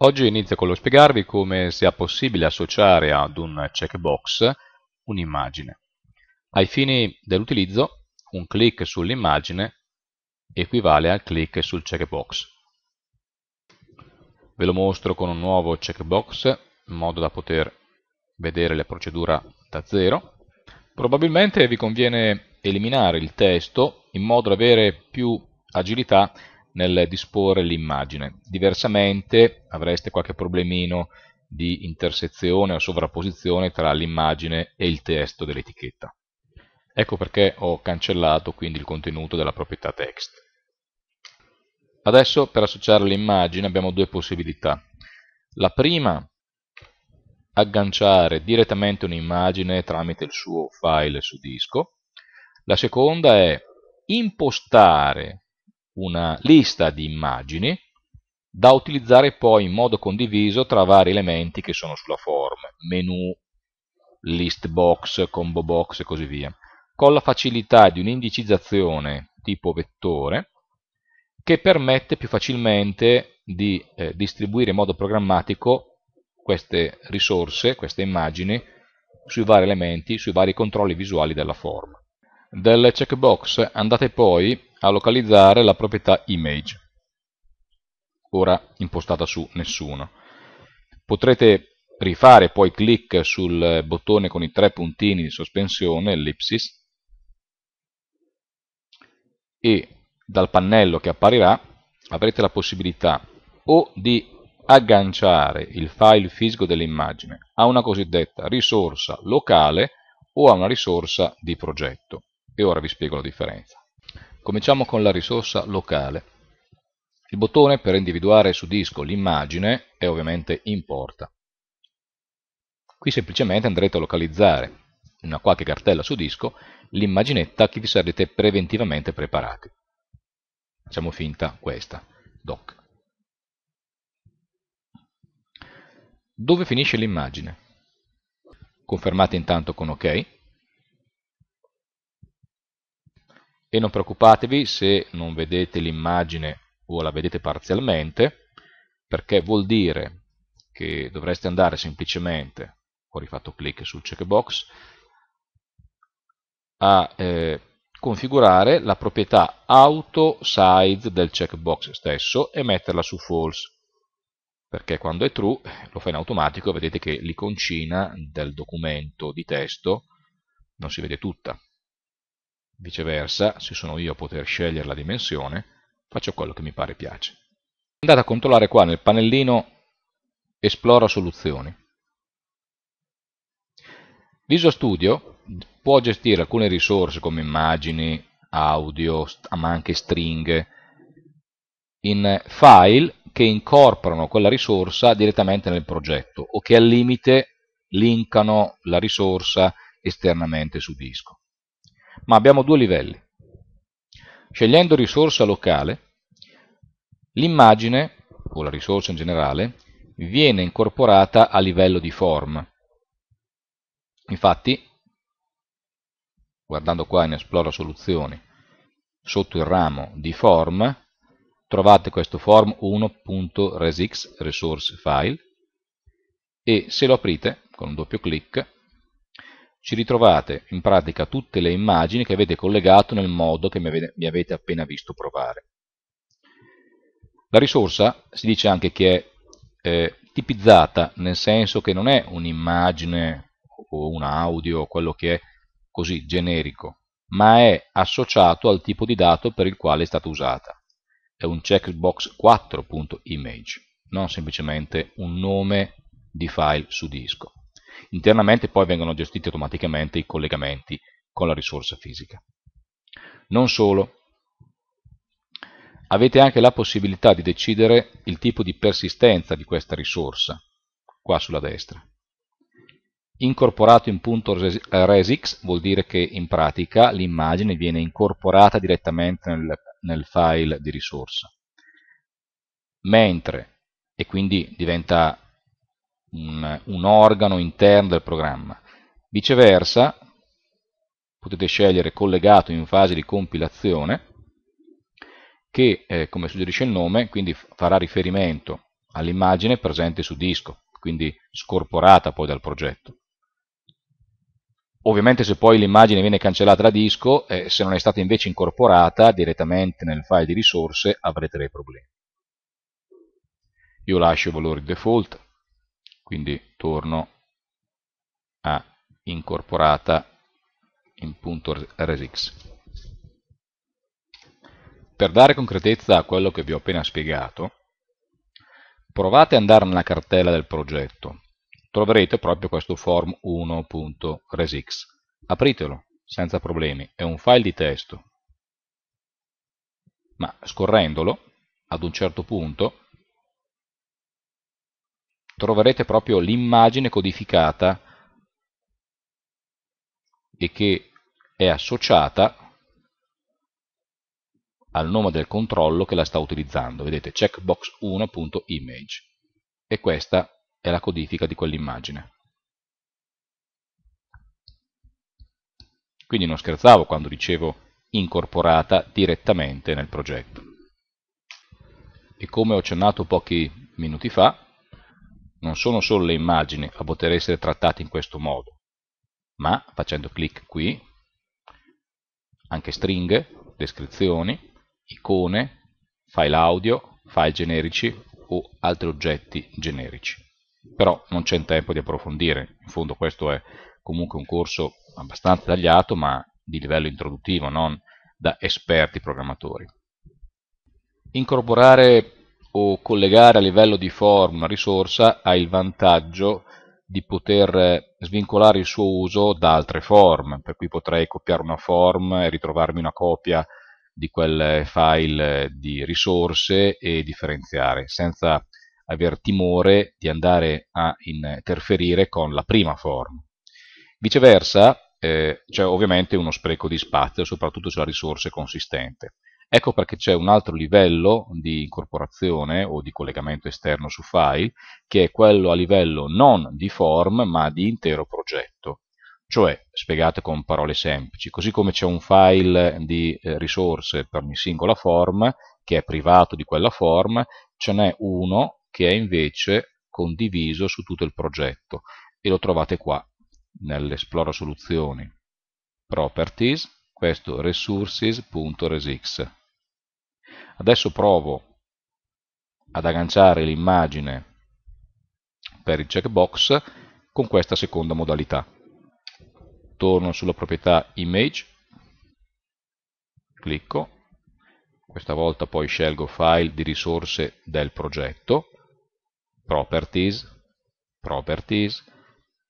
Oggi inizio con lo spiegarvi come sia possibile associare ad un checkbox un'immagine. Ai fini dell'utilizzo, un clic sull'immagine equivale al clic sul checkbox. Ve lo mostro con un nuovo checkbox in modo da poter vedere la procedura da zero. Probabilmente vi conviene eliminare il testo in modo da avere più agilità nel disporre l'immagine. Diversamente avreste qualche problemino di intersezione o sovrapposizione tra l'immagine e il testo dell'etichetta. Ecco perché ho cancellato quindi il contenuto della proprietà text. Adesso per associare l'immagine abbiamo due possibilità. La prima, agganciare direttamente un'immagine tramite il suo file su disco. La seconda è impostare una lista di immagini da utilizzare poi in modo condiviso tra vari elementi che sono sulla form, menu, list box, combo box e così via, con la facilità di un'indicizzazione tipo vettore che permette più facilmente di eh, distribuire in modo programmatico queste risorse, queste immagini, sui vari elementi, sui vari controlli visuali della forma. Del checkbox andate poi a localizzare la proprietà image, ora impostata su nessuno. Potrete rifare poi clic sul bottone con i tre puntini di sospensione, ellipsis, e dal pannello che apparirà avrete la possibilità o di agganciare il file fisico dell'immagine a una cosiddetta risorsa locale o a una risorsa di progetto e ora vi spiego la differenza. Cominciamo con la risorsa locale. Il bottone per individuare su disco l'immagine è ovviamente importa. Qui semplicemente andrete a localizzare in una qualche cartella su disco l'immaginetta che vi sarete preventivamente preparati. Facciamo finta questa, doc. Dove finisce l'immagine? Confermate intanto con ok e non preoccupatevi se non vedete l'immagine o la vedete parzialmente perché vuol dire che dovreste andare semplicemente ho rifatto clic sul checkbox a eh, configurare la proprietà auto size del checkbox stesso e metterla su false perché quando è true lo fa in automatico vedete che l'iconcina del documento di testo non si vede tutta Viceversa, se sono io a poter scegliere la dimensione, faccio quello che mi pare piace. Andate a controllare qua nel pannellino Esplora soluzioni. Visual Studio può gestire alcune risorse come immagini, audio, ma anche stringhe, in file che incorporano quella risorsa direttamente nel progetto o che al limite linkano la risorsa esternamente su disco ma abbiamo due livelli. Scegliendo risorsa locale, l'immagine, o la risorsa in generale, viene incorporata a livello di form. Infatti, guardando qua in Esplora soluzioni, sotto il ramo di form, trovate questo form 1.resX resource file e se lo aprite con un doppio clic ci ritrovate in pratica tutte le immagini che avete collegato nel modo che mi avete appena visto provare. La risorsa si dice anche che è eh, tipizzata, nel senso che non è un'immagine o un audio o quello che è così generico, ma è associato al tipo di dato per il quale è stata usata. È un checkbox 4.image, non semplicemente un nome di file su disco. Internamente poi vengono gestiti automaticamente i collegamenti con la risorsa fisica. Non solo, avete anche la possibilità di decidere il tipo di persistenza di questa risorsa, qua sulla destra. Incorporato in punto .resix vuol dire che in pratica l'immagine viene incorporata direttamente nel, nel file di risorsa. Mentre, e quindi diventa un, un organo interno del programma. Viceversa, potete scegliere collegato in fase di compilazione, che eh, come suggerisce il nome, quindi farà riferimento all'immagine presente su disco, quindi scorporata poi dal progetto. Ovviamente se poi l'immagine viene cancellata da disco, eh, se non è stata invece incorporata direttamente nel file di risorse avrete dei problemi. Io lascio i valori default, quindi torno a incorporata in punto resix. Per dare concretezza a quello che vi ho appena spiegato, provate ad andare nella cartella del progetto. Troverete proprio questo form 1.resix. Apritelo, senza problemi, è un file di testo. Ma scorrendolo, ad un certo punto, troverete proprio l'immagine codificata e che è associata al nome del controllo che la sta utilizzando, vedete checkbox1.image e questa è la codifica di quell'immagine. Quindi non scherzavo quando dicevo incorporata direttamente nel progetto. E come ho accennato pochi minuti fa, non sono solo le immagini a poter essere trattate in questo modo, ma facendo clic qui, anche stringhe, descrizioni, icone, file audio, file generici o altri oggetti generici. Però non c'è tempo di approfondire, in fondo questo è comunque un corso abbastanza tagliato ma di livello introduttivo, non da esperti programmatori. Incorporare o collegare a livello di form una risorsa ha il vantaggio di poter eh, svincolare il suo uso da altre form, per cui potrei copiare una form e ritrovarmi una copia di quel eh, file eh, di risorse e differenziare, senza aver timore di andare a interferire con la prima form. Viceversa, eh, c'è ovviamente uno spreco di spazio, soprattutto se la risorsa è consistente. Ecco perché c'è un altro livello di incorporazione o di collegamento esterno su file, che è quello a livello non di form ma di intero progetto. Cioè, spiegate con parole semplici, così come c'è un file di eh, risorse per ogni singola form, che è privato di quella form, ce n'è uno che è invece condiviso su tutto il progetto e lo trovate qua nell'esplora soluzioni properties questo resources.resx. Adesso provo ad agganciare l'immagine per il checkbox con questa seconda modalità. Torno sulla proprietà image, clicco, questa volta poi scelgo file di risorse del progetto, properties, properties,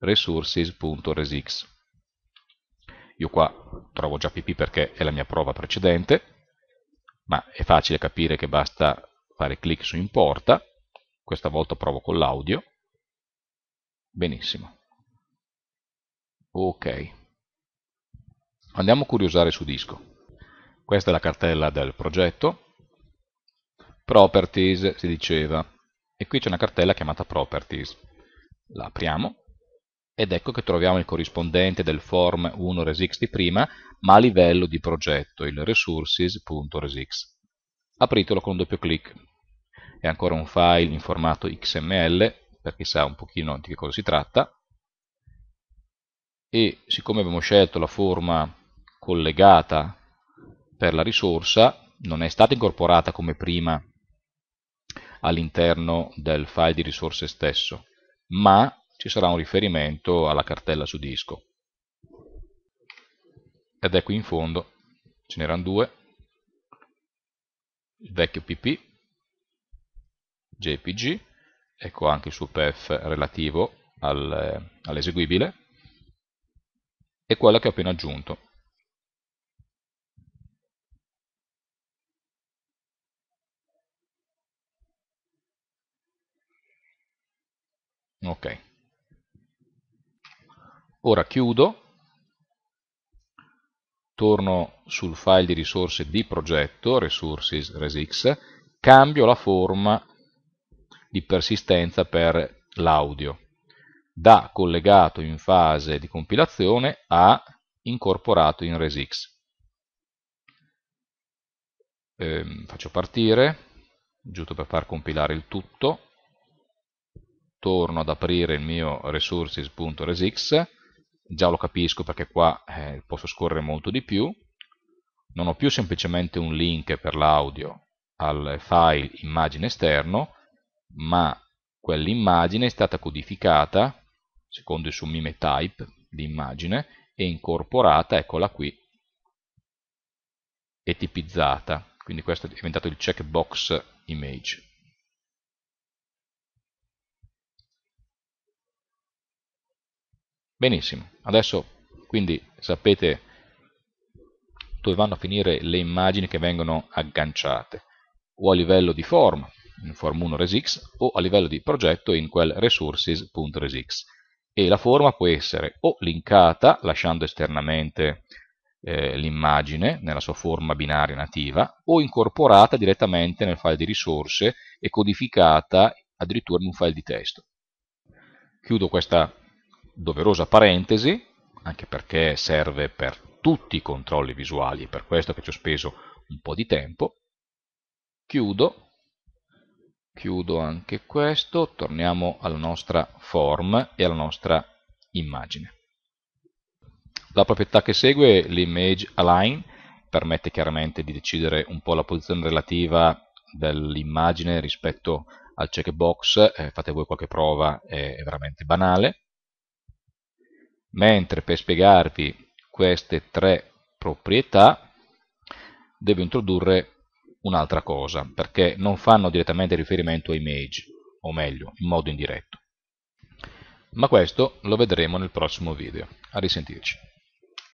resources.resx. Io qua trovo già pipì perché è la mia prova precedente, ma è facile capire che basta fare clic su importa, questa volta provo con l'audio, benissimo. Ok, andiamo a curiosare su disco. Questa è la cartella del progetto, properties si diceva, e qui c'è una cartella chiamata properties. La apriamo, ed ecco che troviamo il corrispondente del form 1 resX di prima, ma a livello di progetto, il resources.resix. Apritelo con un doppio clic. È ancora un file in formato XML, per chi sa un pochino di che cosa si tratta. E siccome abbiamo scelto la forma collegata per la risorsa, non è stata incorporata come prima all'interno del file di risorse stesso, ma ci sarà un riferimento alla cartella su disco. Ed è ecco qui in fondo, ce n'erano due, il vecchio pp, jpg, ecco anche il suo pef relativo al, all'eseguibile, e quello che ho appena aggiunto. Ok. Ora chiudo, torno sul file di risorse di progetto, resources resix, cambio la forma di persistenza per l'audio, da collegato in fase di compilazione a incorporato in resix. Ehm, faccio partire, giusto per far compilare il tutto, torno ad aprire il mio resources.resix, già lo capisco perché qua eh, posso scorrere molto di più, non ho più semplicemente un link per l'audio al file immagine esterno, ma quell'immagine è stata codificata secondo il suo mime type di immagine e incorporata, eccola qui, e tipizzata. Quindi questo è diventato il checkbox image. Benissimo, adesso quindi sapete dove vanno a finire le immagini che vengono agganciate, o a livello di form, in form1resX, o a livello di progetto in quel resources.resix. E la forma può essere o linkata, lasciando esternamente eh, l'immagine nella sua forma binaria nativa, o incorporata direttamente nel file di risorse e codificata addirittura in un file di testo. Chiudo questa doverosa parentesi, anche perché serve per tutti i controlli visuali, è per questo che ci ho speso un po' di tempo, chiudo, chiudo anche questo, torniamo alla nostra form e alla nostra immagine. La proprietà che segue, l'image align, permette chiaramente di decidere un po' la posizione relativa dell'immagine rispetto al checkbox, eh, fate voi qualche prova, è veramente banale mentre per spiegarvi queste tre proprietà devo introdurre un'altra cosa, perché non fanno direttamente riferimento a image, o meglio, in modo indiretto. Ma questo lo vedremo nel prossimo video. A risentirci.